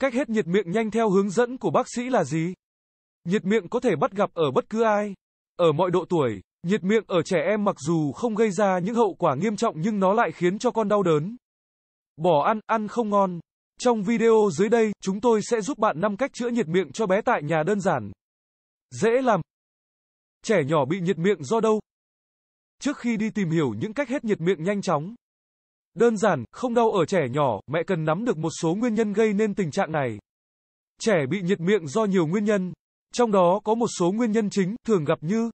Cách hết nhiệt miệng nhanh theo hướng dẫn của bác sĩ là gì? Nhiệt miệng có thể bắt gặp ở bất cứ ai, ở mọi độ tuổi. Nhiệt miệng ở trẻ em mặc dù không gây ra những hậu quả nghiêm trọng nhưng nó lại khiến cho con đau đớn. Bỏ ăn, ăn không ngon. Trong video dưới đây, chúng tôi sẽ giúp bạn 5 cách chữa nhiệt miệng cho bé tại nhà đơn giản. Dễ làm. Trẻ nhỏ bị nhiệt miệng do đâu? Trước khi đi tìm hiểu những cách hết nhiệt miệng nhanh chóng. Đơn giản, không đau ở trẻ nhỏ, mẹ cần nắm được một số nguyên nhân gây nên tình trạng này. Trẻ bị nhiệt miệng do nhiều nguyên nhân. Trong đó có một số nguyên nhân chính, thường gặp như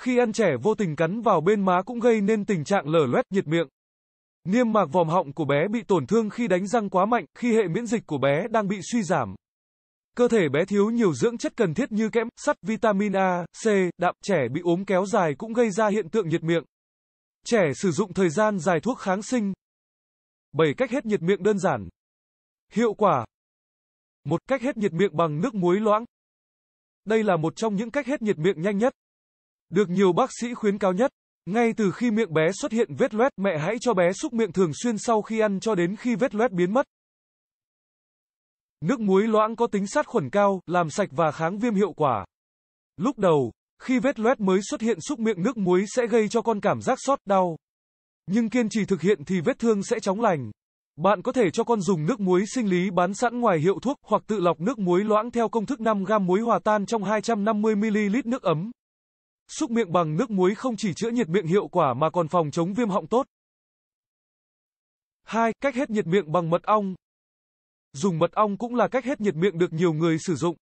Khi ăn trẻ vô tình cắn vào bên má cũng gây nên tình trạng lở loét nhiệt miệng. Niêm mạc vòm họng của bé bị tổn thương khi đánh răng quá mạnh, khi hệ miễn dịch của bé đang bị suy giảm. Cơ thể bé thiếu nhiều dưỡng chất cần thiết như kẽm, sắt, vitamin A, C, đạm, trẻ bị ốm kéo dài cũng gây ra hiện tượng nhiệt miệng. Trẻ sử dụng thời gian dài thuốc kháng sinh. 7 cách hết nhiệt miệng đơn giản. Hiệu quả. Một cách hết nhiệt miệng bằng nước muối loãng. Đây là một trong những cách hết nhiệt miệng nhanh nhất. Được nhiều bác sĩ khuyến cáo nhất. Ngay từ khi miệng bé xuất hiện vết loét, mẹ hãy cho bé xúc miệng thường xuyên sau khi ăn cho đến khi vết loét biến mất. Nước muối loãng có tính sát khuẩn cao, làm sạch và kháng viêm hiệu quả. Lúc đầu, khi vết loét mới xuất hiện xúc miệng nước muối sẽ gây cho con cảm giác sót đau. Nhưng kiên trì thực hiện thì vết thương sẽ chóng lành. Bạn có thể cho con dùng nước muối sinh lý bán sẵn ngoài hiệu thuốc hoặc tự lọc nước muối loãng theo công thức 5 gam muối hòa tan trong 250ml nước ấm. Xúc miệng bằng nước muối không chỉ chữa nhiệt miệng hiệu quả mà còn phòng chống viêm họng tốt. 2. Cách hết nhiệt miệng bằng mật ong. Dùng mật ong cũng là cách hết nhiệt miệng được nhiều người sử dụng.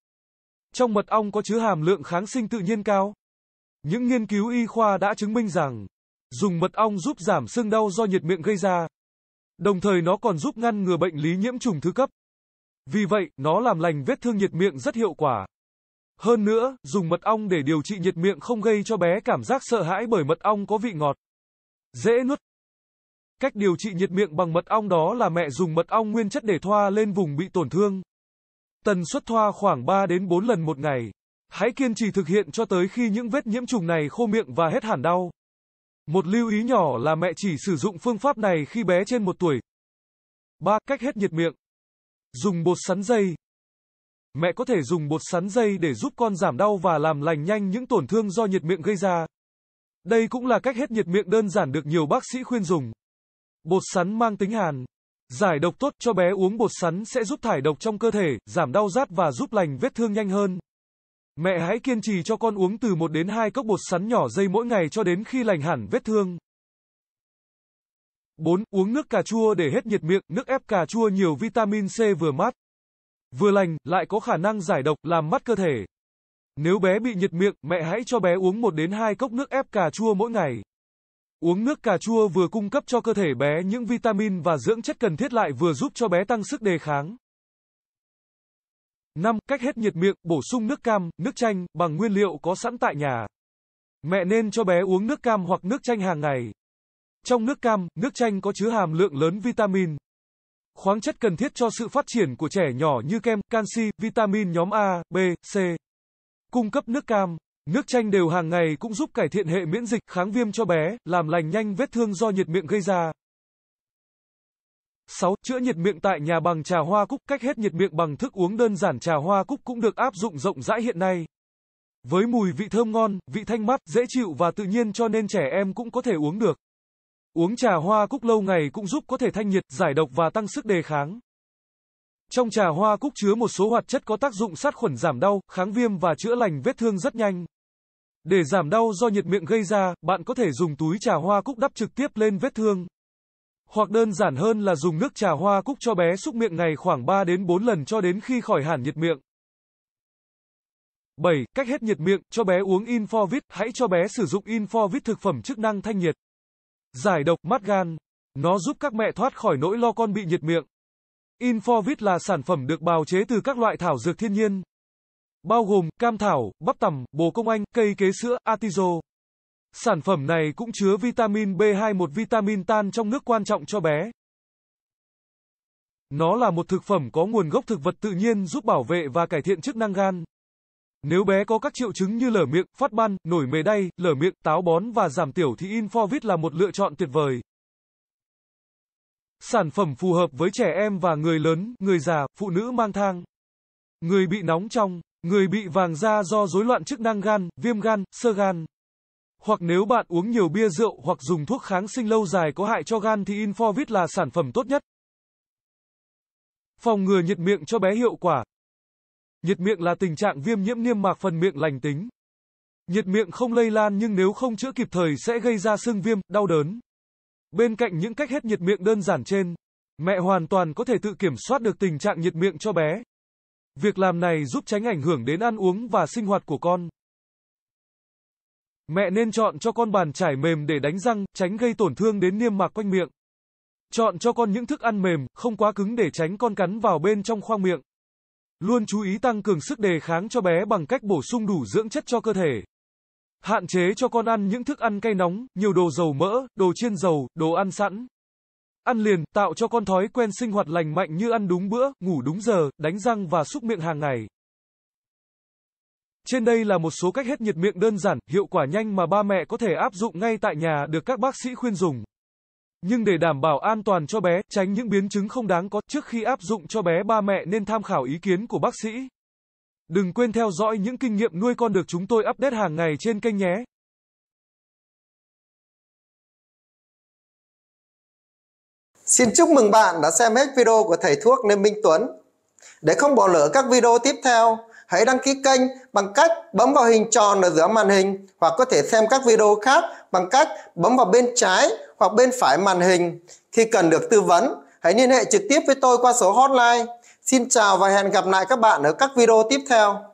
Trong mật ong có chứa hàm lượng kháng sinh tự nhiên cao. Những nghiên cứu y khoa đã chứng minh rằng, dùng mật ong giúp giảm sưng đau do nhiệt miệng gây ra. Đồng thời nó còn giúp ngăn ngừa bệnh lý nhiễm trùng thứ cấp. Vì vậy, nó làm lành vết thương nhiệt miệng rất hiệu quả. Hơn nữa, dùng mật ong để điều trị nhiệt miệng không gây cho bé cảm giác sợ hãi bởi mật ong có vị ngọt, dễ nuốt. Cách điều trị nhiệt miệng bằng mật ong đó là mẹ dùng mật ong nguyên chất để thoa lên vùng bị tổn thương. Tần suất thoa khoảng 3 đến 4 lần một ngày. Hãy kiên trì thực hiện cho tới khi những vết nhiễm trùng này khô miệng và hết hẳn đau. Một lưu ý nhỏ là mẹ chỉ sử dụng phương pháp này khi bé trên 1 tuổi. 3. Cách hết nhiệt miệng. Dùng bột sắn dây. Mẹ có thể dùng bột sắn dây để giúp con giảm đau và làm lành nhanh những tổn thương do nhiệt miệng gây ra. Đây cũng là cách hết nhiệt miệng đơn giản được nhiều bác sĩ khuyên dùng. Bột sắn mang tính hàn. Giải độc tốt cho bé uống bột sắn sẽ giúp thải độc trong cơ thể, giảm đau rát và giúp lành vết thương nhanh hơn. Mẹ hãy kiên trì cho con uống từ 1 đến 2 cốc bột sắn nhỏ dây mỗi ngày cho đến khi lành hẳn vết thương. 4. Uống nước cà chua để hết nhiệt miệng, nước ép cà chua nhiều vitamin C vừa mát, vừa lành, lại có khả năng giải độc, làm mát cơ thể. Nếu bé bị nhiệt miệng, mẹ hãy cho bé uống 1 đến 2 cốc nước ép cà chua mỗi ngày. Uống nước cà chua vừa cung cấp cho cơ thể bé những vitamin và dưỡng chất cần thiết lại vừa giúp cho bé tăng sức đề kháng. 5. Cách hết nhiệt miệng, bổ sung nước cam, nước chanh bằng nguyên liệu có sẵn tại nhà. Mẹ nên cho bé uống nước cam hoặc nước chanh hàng ngày. Trong nước cam, nước chanh có chứa hàm lượng lớn vitamin, khoáng chất cần thiết cho sự phát triển của trẻ nhỏ như kem, canxi, vitamin nhóm A, B, C. Cung cấp nước cam Nước chanh đều hàng ngày cũng giúp cải thiện hệ miễn dịch, kháng viêm cho bé, làm lành nhanh vết thương do nhiệt miệng gây ra. 6. Chữa nhiệt miệng tại nhà bằng trà hoa cúc. Cách hết nhiệt miệng bằng thức uống đơn giản trà hoa cúc cũng được áp dụng rộng rãi hiện nay. Với mùi vị thơm ngon, vị thanh mát, dễ chịu và tự nhiên cho nên trẻ em cũng có thể uống được. Uống trà hoa cúc lâu ngày cũng giúp có thể thanh nhiệt, giải độc và tăng sức đề kháng. Trong trà hoa cúc chứa một số hoạt chất có tác dụng sát khuẩn giảm đau, kháng viêm và chữa lành vết thương rất nhanh. Để giảm đau do nhiệt miệng gây ra, bạn có thể dùng túi trà hoa cúc đắp trực tiếp lên vết thương. Hoặc đơn giản hơn là dùng nước trà hoa cúc cho bé xúc miệng ngày khoảng 3 đến 4 lần cho đến khi khỏi hẳn nhiệt miệng. 7. Cách hết nhiệt miệng, cho bé uống Infovit, hãy cho bé sử dụng Infovit thực phẩm chức năng thanh nhiệt. Giải độc, mát gan. Nó giúp các mẹ thoát khỏi nỗi lo con bị nhiệt miệng. Infovit là sản phẩm được bào chế từ các loại thảo dược thiên nhiên, bao gồm cam thảo, bắp tằm, bồ công anh, cây kế sữa, atiso. Sản phẩm này cũng chứa vitamin B2 một vitamin tan trong nước quan trọng cho bé. Nó là một thực phẩm có nguồn gốc thực vật tự nhiên giúp bảo vệ và cải thiện chức năng gan. Nếu bé có các triệu chứng như lở miệng, phát ban, nổi mề đay, lở miệng, táo bón và giảm tiểu thì Infovit là một lựa chọn tuyệt vời. Sản phẩm phù hợp với trẻ em và người lớn, người già, phụ nữ mang thang, người bị nóng trong, người bị vàng da do rối loạn chức năng gan, viêm gan, sơ gan. Hoặc nếu bạn uống nhiều bia rượu hoặc dùng thuốc kháng sinh lâu dài có hại cho gan thì Infovit là sản phẩm tốt nhất. Phòng ngừa nhiệt miệng cho bé hiệu quả. Nhiệt miệng là tình trạng viêm nhiễm niêm mạc phần miệng lành tính. Nhiệt miệng không lây lan nhưng nếu không chữa kịp thời sẽ gây ra sưng viêm, đau đớn. Bên cạnh những cách hết nhiệt miệng đơn giản trên, mẹ hoàn toàn có thể tự kiểm soát được tình trạng nhiệt miệng cho bé. Việc làm này giúp tránh ảnh hưởng đến ăn uống và sinh hoạt của con. Mẹ nên chọn cho con bàn chải mềm để đánh răng, tránh gây tổn thương đến niêm mạc quanh miệng. Chọn cho con những thức ăn mềm, không quá cứng để tránh con cắn vào bên trong khoang miệng. Luôn chú ý tăng cường sức đề kháng cho bé bằng cách bổ sung đủ dưỡng chất cho cơ thể. Hạn chế cho con ăn những thức ăn cay nóng, nhiều đồ dầu mỡ, đồ chiên dầu, đồ ăn sẵn. Ăn liền, tạo cho con thói quen sinh hoạt lành mạnh như ăn đúng bữa, ngủ đúng giờ, đánh răng và súc miệng hàng ngày. Trên đây là một số cách hết nhiệt miệng đơn giản, hiệu quả nhanh mà ba mẹ có thể áp dụng ngay tại nhà được các bác sĩ khuyên dùng. Nhưng để đảm bảo an toàn cho bé, tránh những biến chứng không đáng có, trước khi áp dụng cho bé ba mẹ nên tham khảo ý kiến của bác sĩ. Đừng quên theo dõi những kinh nghiệm nuôi con được chúng tôi update hàng ngày trên kênh nhé. Xin chúc mừng bạn đã xem hết video của thầy thuốc Lê Minh Tuấn. Để không bỏ lỡ các video tiếp theo, hãy đăng ký kênh bằng cách bấm vào hình tròn ở giữa màn hình hoặc có thể xem các video khác bằng cách bấm vào bên trái hoặc bên phải màn hình. Khi cần được tư vấn, hãy liên hệ trực tiếp với tôi qua số hotline Xin chào và hẹn gặp lại các bạn ở các video tiếp theo.